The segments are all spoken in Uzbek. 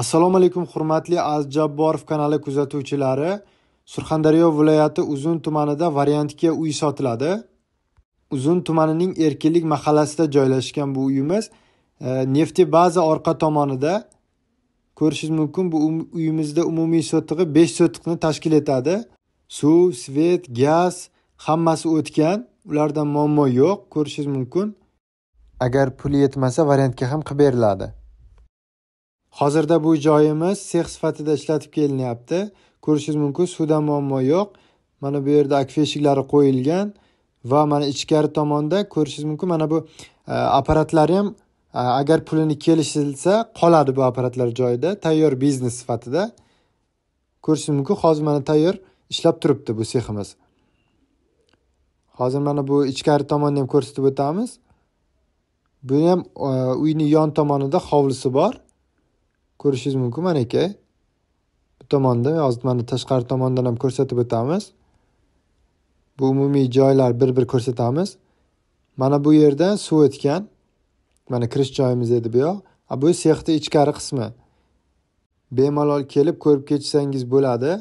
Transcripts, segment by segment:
assalomu alaykum hurmatli azjabborov kanali kuzatuvchilari surxondaryo viloyati uzun tumanida variantga uy sotiladi uzun tumanining erkinlik mahallasida joylashgan bu uyimiz e, nefti baza orqa tomonida ko'rishingiz mumkin bu um, uyimizda umumiy sotig'i besh sotiqni tashkil etadi suv svet gaz hammasi o'tgan ularda muammo yo'q ko'rishingiz mumkin agar pul yetmasa variantga ham qilib beriladi hozirda bu joyimiz sex sifatida ishlatib kelinyapti ko'rishingiz mumkin suvda muammo yo'q mana bu yerda akfa eshiklari qo'yilgan va mana ichkari tomonda ko'rishingiz mumkin mana bu e, apparatlar ham e, agar pulini kelishilsa qoladi bu apparatlar joyida tayyor biznes sifatida ko'rishingiz mumkin hozir mana tayyor ishlab turibdi bu seximiz hozir mana bu ichkari tomonni ham ko'rsatib o'tamiz buni ham e, uyni yon tomonida hovlisi bor ko'rishingiz mumkin mana aka bu tomonda hozir mana tashqari tomondan ham ko'rsatib o'tamiz bu umumiy joylar bir bir ko'rsatamiz mana bu yerdan suv o'tgan mana kirish joyimiz edi bu yoq a bu sexni ichkari qismi bemalol kelib ko'rib ketsangiz bo'ladi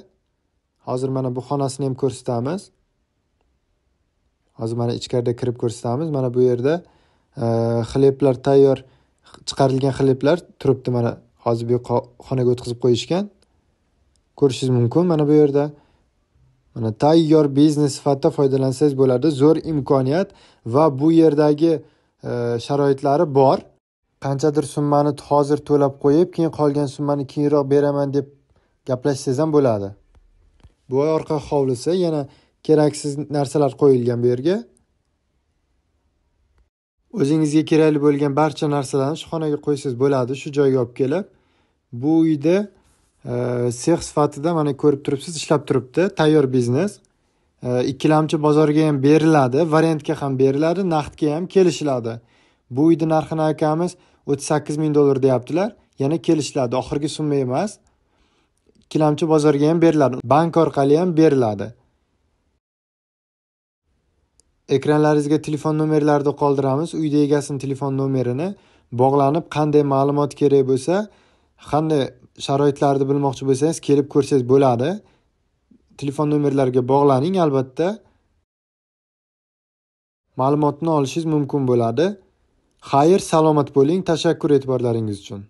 hozir mana bu xonasini ham ko'rsatamiz hozir mana ichkarida kirib ko'rsatamiz mana bu yerda e, xleblar tayyor chiqarilgan xleblar turibdi mana hozir bu xonaga o'tkazib qo'yishgan ko'rishingiz mumkin mana bu yerda mana tayyor biznes sifatida foydalansangiz bo'ladi zo'r imkoniyat va bu yerdagi e, sharoitlari bor qanchadir summani hozir to'lab qo'yib keyin qolgan summani keyinroq beraman deb gaplashsangiz ham bo'ladi bu orqa hovlisi yana keraksiz narsalar qo'yilgan bu yerga o'zingizga kerakli bo'lgan barcha narsalarni shu xonaga qo'ysangiz bo'ladi shu joyga olib kelib bu uyda e, sex sifatida mana ko'rib turibsiz ishlab turibdi tayyor biznes e, ikkilamchi bozorga ham beriladi variantga ham beriladi naqdga ham kelishiladi bu uyni narxini akamiz o'ttiz sakkiz ming dollar deyaptilar yana kelishiladi oxirgi summa emas ikkilamchi bozorga ham beriladi bank orqali ham beriladi ekranlaringizga telefon nomerlarini qoldiramiz uyda egasini telefon nomerini bog'lanib qanday ma'lumot kerak bo'lsa qanday sharoitlarni bilmoqchi bo'lsangiz kelib ko'rsangiz bo'ladi telefon nomerlarga bog'laning albatta ma'lumotni olishingiz mumkin bo'ladi xayr salomat bo'ling tashakkur e'tiborlaringiz uchun